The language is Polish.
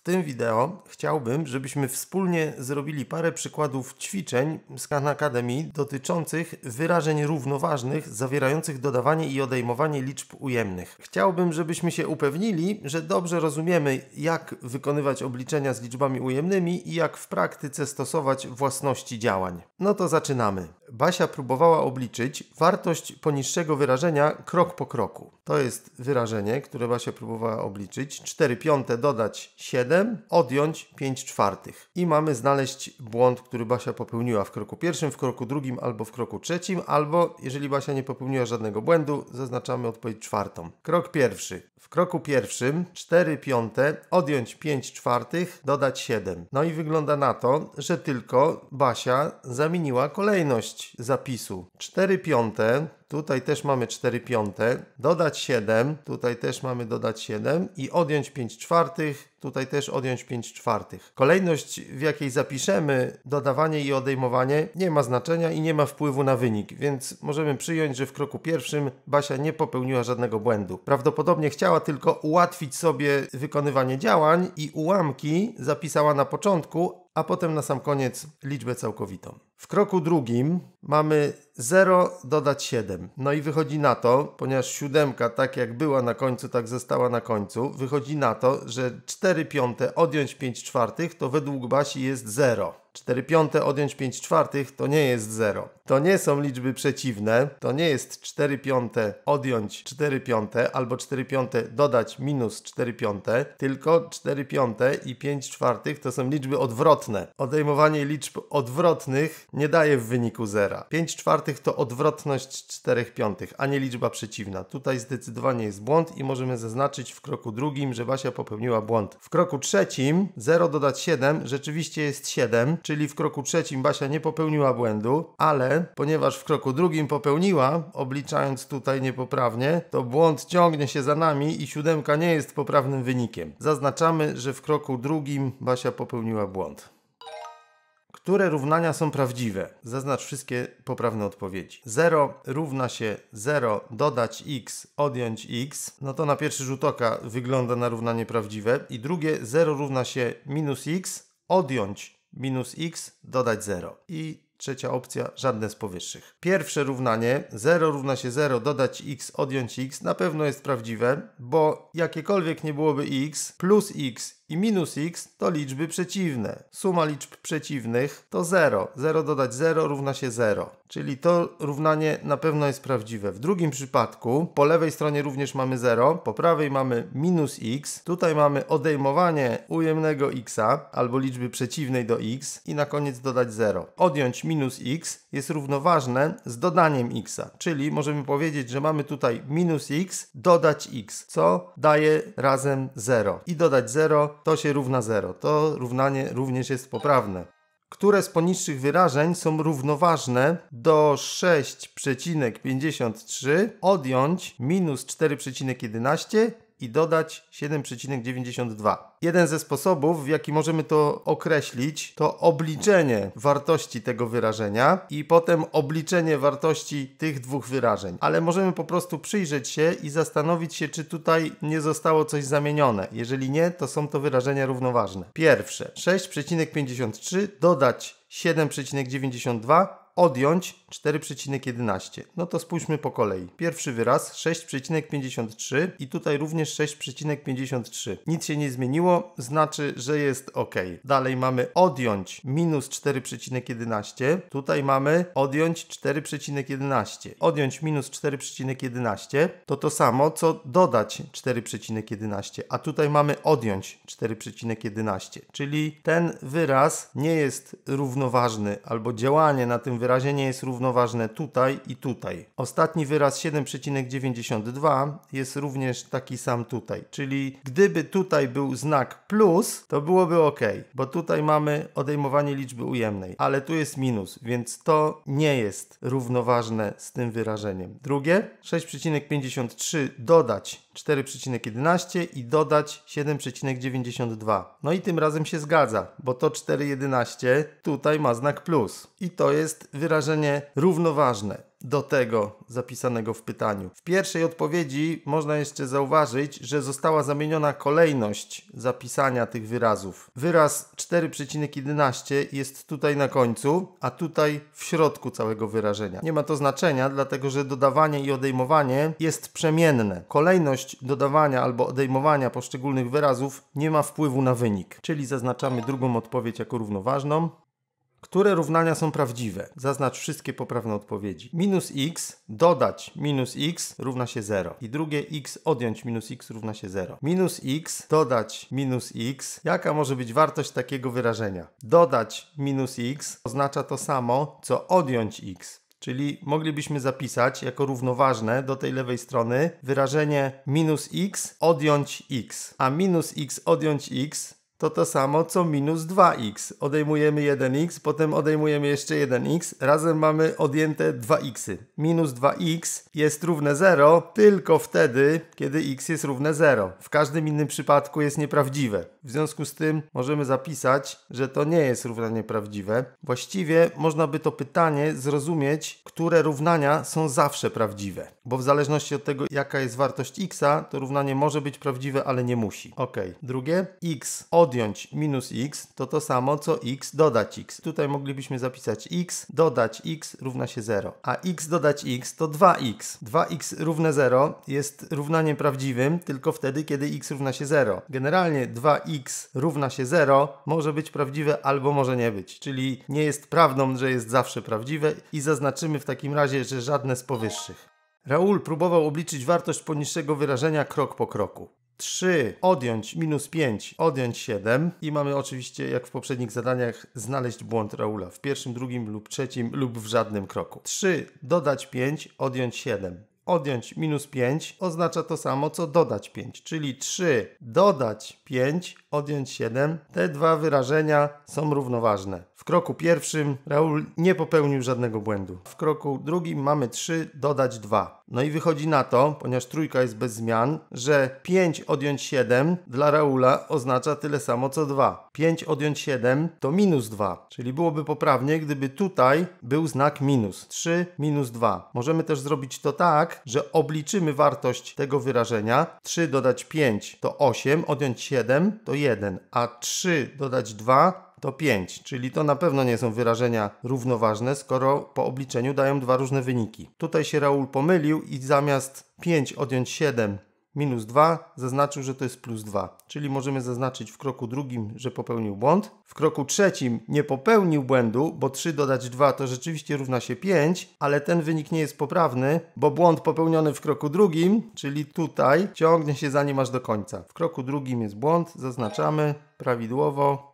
W tym wideo chciałbym, żebyśmy wspólnie zrobili parę przykładów ćwiczeń z Khan Academy dotyczących wyrażeń równoważnych zawierających dodawanie i odejmowanie liczb ujemnych. Chciałbym, żebyśmy się upewnili, że dobrze rozumiemy, jak wykonywać obliczenia z liczbami ujemnymi i jak w praktyce stosować własności działań. No to zaczynamy. Basia próbowała obliczyć wartość poniższego wyrażenia krok po kroku. To jest wyrażenie, które Basia próbowała obliczyć. 4 piąte dodać 7, odjąć 5 czwartych. I mamy znaleźć błąd, który Basia popełniła w kroku pierwszym, w kroku drugim albo w kroku trzecim, albo jeżeli Basia nie popełniła żadnego błędu, zaznaczamy odpowiedź czwartą. Krok pierwszy. W kroku pierwszym 4 piąte, odjąć 5 czwartych, dodać 7. No i wygląda na to, że tylko Basia zamieniła kolejność zapisu. 4 piąte Tutaj też mamy 4 piąte. Dodać 7. Tutaj też mamy dodać 7. I odjąć 5 czwartych. Tutaj też odjąć 5 czwartych. Kolejność, w jakiej zapiszemy dodawanie i odejmowanie, nie ma znaczenia i nie ma wpływu na wynik, więc możemy przyjąć, że w kroku pierwszym Basia nie popełniła żadnego błędu. Prawdopodobnie chciała tylko ułatwić sobie wykonywanie działań i ułamki zapisała na początku, a potem na sam koniec liczbę całkowitą. W kroku drugim mamy 0 dodać 7. No i wychodzi na to, ponieważ siódemka tak jak była na końcu, tak została na końcu, wychodzi na to, że 4 piąte odjąć 5 czwartych to według Basi jest 0. 4 piąte odjąć 5 czwartych to nie jest 0. To nie są liczby przeciwne, to nie jest 4 piąte odjąć 4 piąte albo 4 piąte dodać minus 4 piąte, tylko 4 piąte i 5 czwartych to są liczby odwrotne. Odejmowanie liczb odwrotnych nie daje w wyniku zera. 5 czwartych to odwrotność 4 piątych, a nie liczba przeciwna. Tutaj zdecydowanie jest błąd i możemy zaznaczyć w kroku drugim, że Basia popełniła błąd. W kroku trzecim 0 dodać 7 rzeczywiście jest 7, czyli w kroku trzecim Basia nie popełniła błędu, ale ponieważ w kroku drugim popełniła, obliczając tutaj niepoprawnie, to błąd ciągnie się za nami i siódemka nie jest poprawnym wynikiem. Zaznaczamy, że w kroku drugim Basia popełniła błąd. Które równania są prawdziwe? Zaznacz wszystkie poprawne odpowiedzi. 0 równa się 0, dodać x, odjąć x. No to na pierwszy rzut oka wygląda na równanie prawdziwe. I drugie 0 równa się minus x, odjąć minus x, dodać 0. I Trzecia opcja, żadne z powyższych. Pierwsze równanie 0 równa się 0, dodać x, odjąć x na pewno jest prawdziwe, bo jakiekolwiek nie byłoby x, plus x i minus x to liczby przeciwne. Suma liczb przeciwnych to 0. 0 dodać 0 równa się 0. Czyli to równanie na pewno jest prawdziwe. W drugim przypadku po lewej stronie również mamy 0, po prawej mamy minus x, tutaj mamy odejmowanie ujemnego x'a albo liczby przeciwnej do x i na koniec dodać 0. Odjąć minus x jest równoważne z dodaniem x'a, czyli możemy powiedzieć, że mamy tutaj minus x, dodać x, co daje razem 0 i dodać 0 to się równa 0. To równanie również jest poprawne. Które z poniższych wyrażeń są równoważne do 6,53 odjąć minus 4,11 i dodać 7,92. Jeden ze sposobów, w jaki możemy to określić, to obliczenie wartości tego wyrażenia i potem obliczenie wartości tych dwóch wyrażeń. Ale możemy po prostu przyjrzeć się i zastanowić się, czy tutaj nie zostało coś zamienione. Jeżeli nie, to są to wyrażenia równoważne. Pierwsze 6,53 dodać 7,92 odjąć 4,11. No to spójrzmy po kolei. Pierwszy wyraz 6,53 i tutaj również 6,53. Nic się nie zmieniło, znaczy, że jest ok. Dalej mamy odjąć minus 4,11. Tutaj mamy odjąć 4,11. Odjąć minus 4,11 to to samo, co dodać 4,11, a tutaj mamy odjąć 4,11, czyli ten wyraz nie jest równoważny albo działanie na tym wyrazie wyrażenie jest równoważne tutaj i tutaj. Ostatni wyraz 7,92 jest również taki sam tutaj, czyli gdyby tutaj był znak plus, to byłoby ok, bo tutaj mamy odejmowanie liczby ujemnej, ale tu jest minus, więc to nie jest równoważne z tym wyrażeniem. Drugie 6,53 dodać 4,11 i dodać 7,92. No i tym razem się zgadza, bo to 4,11 tutaj ma znak plus. I to jest wyrażenie równoważne do tego zapisanego w pytaniu. W pierwszej odpowiedzi można jeszcze zauważyć, że została zamieniona kolejność zapisania tych wyrazów. Wyraz 4,11 jest tutaj na końcu, a tutaj w środku całego wyrażenia. Nie ma to znaczenia, dlatego że dodawanie i odejmowanie jest przemienne. Kolejność dodawania albo odejmowania poszczególnych wyrazów nie ma wpływu na wynik, czyli zaznaczamy drugą odpowiedź jako równoważną. Które równania są prawdziwe? Zaznacz wszystkie poprawne odpowiedzi. Minus x dodać minus x równa się 0. I drugie x odjąć minus x równa się 0. Minus x dodać minus x. Jaka może być wartość takiego wyrażenia? Dodać minus x oznacza to samo, co odjąć x. Czyli moglibyśmy zapisać jako równoważne do tej lewej strony wyrażenie minus x odjąć x. A minus x odjąć x to to samo co minus 2x. Odejmujemy 1x, potem odejmujemy jeszcze 1x, razem mamy odjęte 2x. Minus 2x jest równe 0 tylko wtedy, kiedy x jest równe 0. W każdym innym przypadku jest nieprawdziwe. W związku z tym możemy zapisać, że to nie jest równanie prawdziwe. Właściwie można by to pytanie zrozumieć, które równania są zawsze prawdziwe. Bo w zależności od tego, jaka jest wartość x, to równanie może być prawdziwe, ale nie musi. Ok, drugie. x od odjąć minus x to to samo co x dodać x. Tutaj moglibyśmy zapisać x dodać x równa się 0, a x dodać x to 2x. 2x równe 0 jest równaniem prawdziwym tylko wtedy, kiedy x równa się 0. Generalnie 2x równa się 0 może być prawdziwe albo może nie być, czyli nie jest prawdą, że jest zawsze prawdziwe i zaznaczymy w takim razie, że żadne z powyższych. Raoul próbował obliczyć wartość poniższego wyrażenia krok po kroku. 3, odjąć minus 5, odjąć 7 i mamy oczywiście, jak w poprzednich zadaniach, znaleźć błąd Raula w pierwszym, drugim lub trzecim lub w żadnym kroku. 3, dodać 5, odjąć 7 odjąć minus 5 oznacza to samo co dodać 5, czyli 3 dodać 5, odjąć 7. Te dwa wyrażenia są równoważne. W kroku pierwszym Raul nie popełnił żadnego błędu. W kroku drugim mamy 3 dodać 2. No i wychodzi na to, ponieważ trójka jest bez zmian, że 5 odjąć 7 dla Raula oznacza tyle samo co 2. 5 odjąć 7 to minus 2, czyli byłoby poprawnie, gdyby tutaj był znak minus. 3 minus 2. Możemy też zrobić to tak, że obliczymy wartość tego wyrażenia. 3 dodać 5 to 8, odjąć 7 to 1, a 3 dodać 2 to 5, czyli to na pewno nie są wyrażenia równoważne, skoro po obliczeniu dają dwa różne wyniki. Tutaj się Raul pomylił i zamiast 5 odjąć 7 minus 2 zaznaczył, że to jest plus 2, czyli możemy zaznaczyć w kroku drugim, że popełnił błąd. W kroku trzecim nie popełnił błędu, bo 3 dodać 2 to rzeczywiście równa się 5, ale ten wynik nie jest poprawny, bo błąd popełniony w kroku drugim, czyli tutaj, ciągnie się za nim aż do końca. W kroku drugim jest błąd, zaznaczamy prawidłowo,